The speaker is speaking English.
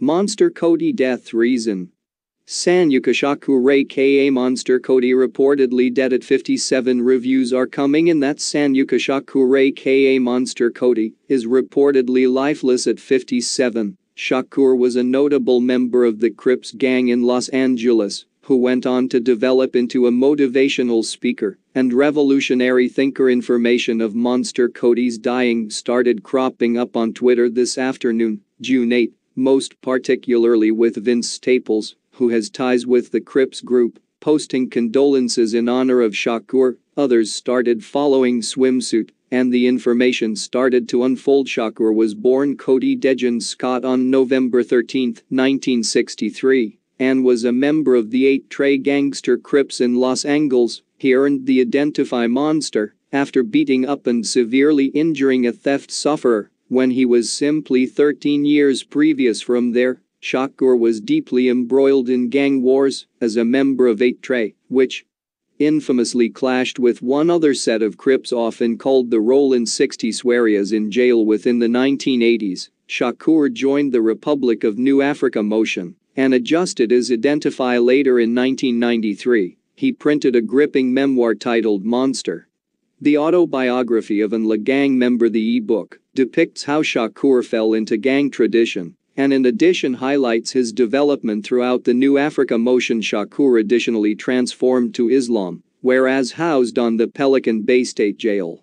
Monster Cody death reason. Sanyukashaku Ray K.A. Monster Cody reportedly dead at 57 reviews are coming in that Sanyukashaku Ray K.A. Monster Cody is reportedly lifeless at 57. Shakur was a notable member of the Crips gang in Los Angeles who went on to develop into a motivational speaker and revolutionary thinker information of Monster Cody's dying started cropping up on Twitter this afternoon, June 8 most particularly with Vince Staples, who has ties with the Crips group, posting condolences in honor of Shakur. Others started following swimsuit, and the information started to unfold. Shakur was born Cody Dejan Scott on November 13, 1963, and was a member of the eight Trey gangster Crips in Los Angeles. He earned the Identify Monster after beating up and severely injuring a theft sufferer when he was simply 13 years previous from there. Shakur was deeply embroiled in gang wars as a member of 8 Tray, which infamously clashed with one other set of Crips often called the Rollin 60 Suarias in jail within the 1980s. Shakur joined the Republic of New Africa Motion and adjusted his identify later in 1993. He printed a gripping memoir titled Monster, the autobiography of an La Gang member. The e-book depicts how Shakur fell into gang tradition, and in addition highlights his development throughout the New Africa motion Shakur additionally transformed to Islam, whereas housed on the Pelican Bay State Jail.